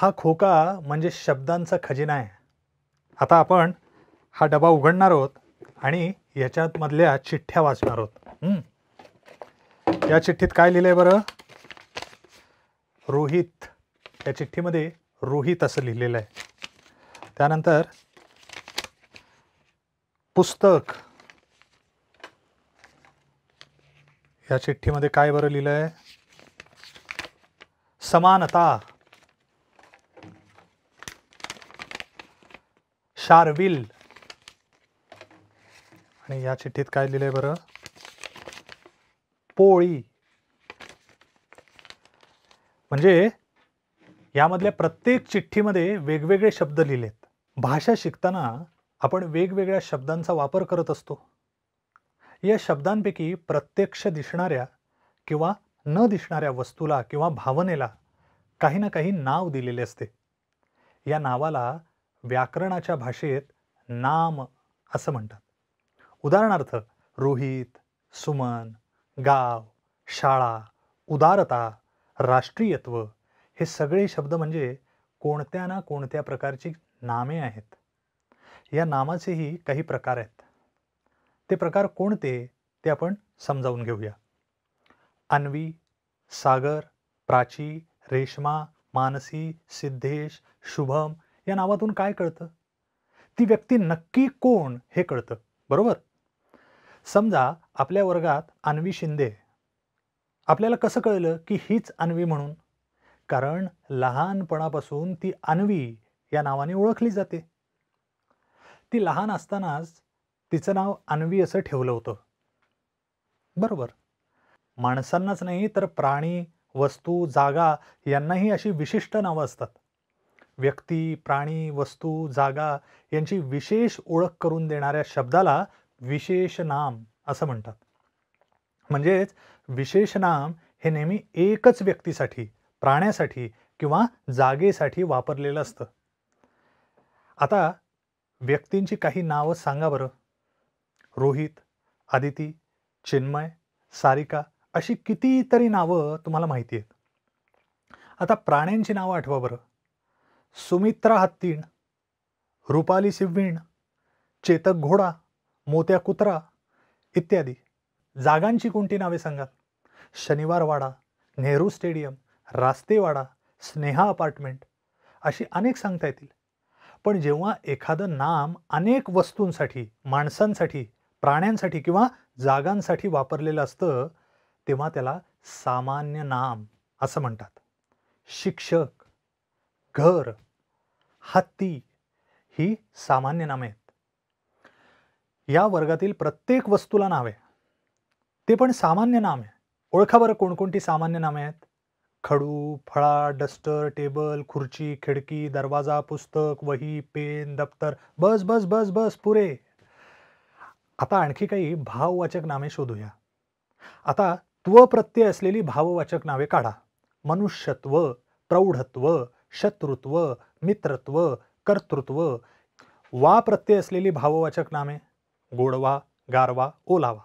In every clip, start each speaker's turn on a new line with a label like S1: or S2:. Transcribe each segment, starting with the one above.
S1: हा खोका म्हणजे शब्दांचा खजिना आहे आता आपण हा डबा उघडणार आहोत आणि याच्यामधल्या चिठ्ठ्या वाचणार आहोत या चिठ्ठीत काय लिहिलं आहे बरं रोहित या चिठ्ठीमध्ये रोहित असं लिहिलेलं आहे त्यानंतर पुस्तक या चिठ्ठीमध्ये काय बरं लिहिलं आहे समानता विल आणि या चिठ्ठीत काय लिहिलंय बरं पोळी म्हणजे यामधल्या प्रत्येक चिठ्ठीमध्ये वेगवेगळे शब्द लिहिलेत भाषा शिकताना आपण वेगवेगळ्या शब्दांचा वापर करत असतो या शब्दांपैकी प्रत्यक्ष दिसणाऱ्या किंवा न दिसणाऱ्या वस्तूला किंवा भावनेला काही ना काही नाव दिलेले असते या नावाला व्याकरणाच्या भाषेत नाम असं म्हणतात उदाहरणार्थ रोहित सुमन गाव शाळा उदारता राष्ट्रीयत्व हे सगळे शब्द म्हणजे कोणत्या ना कोणत्या प्रकारची नामे आहेत या नामाचेही काही प्रकार आहेत ते प्रकार कोणते ते आपण समजावून घेऊया अन्वी सागर प्राची रेश्मा मानसी सिद्धेश शुभम या नावातून काय कळतं ती व्यक्ती नक्की कोण हे कळतं बरोबर समजा आपल्या वर्गात अन्वी शिंदे आपल्याला कसं कळलं की हीच अन्वी म्हणून कारण लहानपणापासून ती अन्वी या नावाने ओळखली जाते ती लहान असतानाच तिचं नाव अन्वी असं ठेवलं होतं बरोबर माणसांनाच नाही तर प्राणी वस्तू जागा यांनाही अशी विशिष्ट नावं असतात व्यक्ती प्राणी वस्तू जागा यांची विशेष ओळख करून देणाऱ्या शब्दाला विशेष नाम असं म्हणतात म्हणजेच विशेष नाम हे नेहमी एकच व्यक्तीसाठी प्राण्यासाठी किंवा जागेसाठी वापरलेलं असतं आता व्यक्तींची काही नावं सांगा बरं रोहित आदिती चिन्मय सारिका अशी कितीतरी नावं तुम्हाला माहिती आहेत आता प्राण्यांची नावं आठवा बरं सुमित्रा हत्तीण रुपाली सिव्हीण चेतक घोडा मोत्या कुत्रा इत्यादी जागांची कोणती नावे सांगाल शनिवारवाडा नेहरू स्टेडियम रास्तेवाडा स्नेहा अपार्टमेंट अशी अनेक सांगता येतील पण जेव्हा एखादं नाम अनेक वस्तूंसाठी माणसांसाठी प्राण्यांसाठी किंवा जागांसाठी वापरलेलं असतं तेव्हा त्याला सामान्य नाम असं म्हणतात शिक्षक घर हत्ती ही सामान्य नामे आहेत या वर्गातील प्रत्येक वस्तूला नावे ते पण सामान्य आहे ओळखा बरं कोणकोणती सामान्य नामे आहेत खडू फळा डस्टर टेबल खुर्ची खिडकी दरवाजा पुस्तक वही पेन दप्तर बस बस बस बस पुरे आता आणखी काही भाववाचक नामे शोधूया आता त्व प्रत्यय असलेली भाववाचक नावे काढा मनुष्यत्व प्रौढत्व शत्रुत्व मित्रत्व कर्तृत्व वा प्रत्यय असलेली भाववाचक नामे गोडवा गारवा ओलावा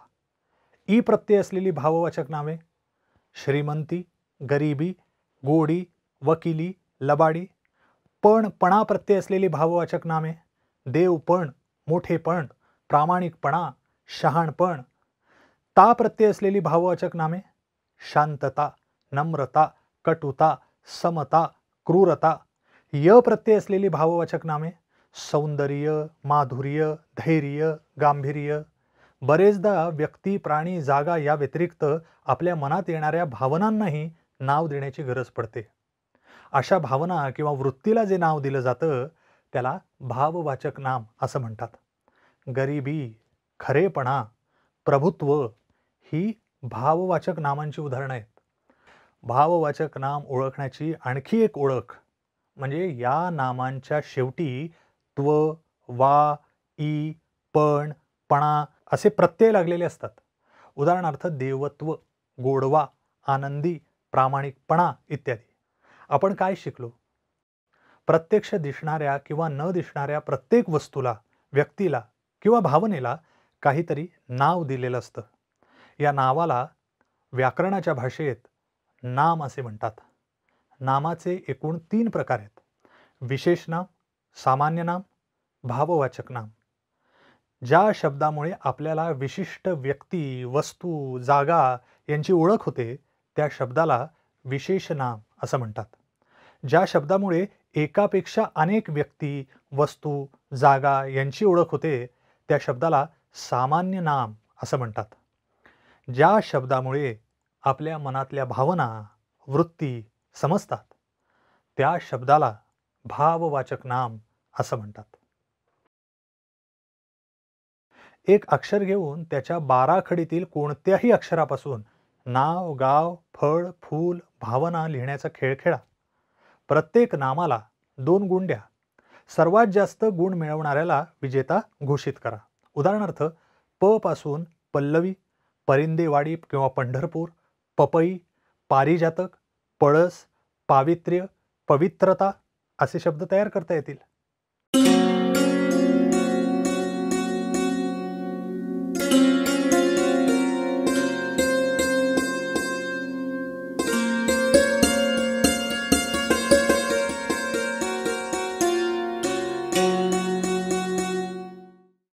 S1: ई प्रत्यय असलेली भाववाचक नामे श्रीमंती गरिबी गोडी वकिली लबाडी पण पणा प्रत्यय असलेली भाववाचक नामे देवपण मोठेपण प्रामाणिकपणा शहाणपण ता प्रत्यय असलेली भाववाचक नामे शांतता नम्रता कटुता समता क्रूरता य प्रत्यय असलेली भाववाचक नामे सौंदर्य माधुर्य धैर्य गांभीर्य बरेचदा व्यक्ती प्राणी जागा या व्यतिरिक्त आपल्या मनात येणाऱ्या भावनांनाही नाव देण्याची गरज पडते अशा भावना किंवा वृत्तीला जे नाव दिलं जातं त्याला भाववाचक नाम असं म्हणतात गरिबी खरेपणा प्रभुत्व ही भाववाचक नामांची उदाहरणं आहेत भाववाचक नाम ओळखण्याची आणखी एक ओळख म्हणजे या नामांच्या शेवटी त्व वा ई पण पणा असे प्रत्यय लागलेले असतात उदाहरणार्थ देवत्व गोडवा आनंदी प्रामाणिकपणा इत्यादी आपण काय शिकलो प्रत्यक्ष दिसणाऱ्या किंवा न दिसणाऱ्या प्रत्येक वस्तूला व्यक्तीला किंवा भावनेला काहीतरी नाव दिलेलं असतं या नावाला व्याकरणाच्या भाषेत नाम असे म्हणतात नामाचे एकूण तीन प्रकार आहेत विशेष नाम सामान्य नाम भाववाचक नाम ज्या शब्दामुळे आपल्याला विशिष्ट व्यक्ती वस्तू जागा यांची ओळख होते त्या शब्दाला विशेष नाम असं म्हणतात ज्या शब्दामुळे एकापेक्षा अनेक व्यक्ती वस्तू जागा यांची ओळख होते त्या शब्दाला सामान्य नाम असं म्हणतात ज्या शब्दामुळे आपल्या मनातल्या भावना वृत्ती समजतात त्या शब्दाला भाववाचक नाम असं म्हणतात एक अक्षर घेऊन त्याच्या बाराखडीतील कोणत्याही अक्षरापासून नाव गाव फळ फूल भावना लिहिण्याचा खेळ खेळा प्रत्येक नामाला दोन गुण द्या सर्वात जास्त गुण मिळवणाऱ्याला विजेता घोषित करा उदाहरणार्थ प पासून पल्लवी परिंदेवाडी किंवा पंढरपूर पपई पारिजातक पळस पावित्र्य पवित्रता असे शब्द तयार करता येतील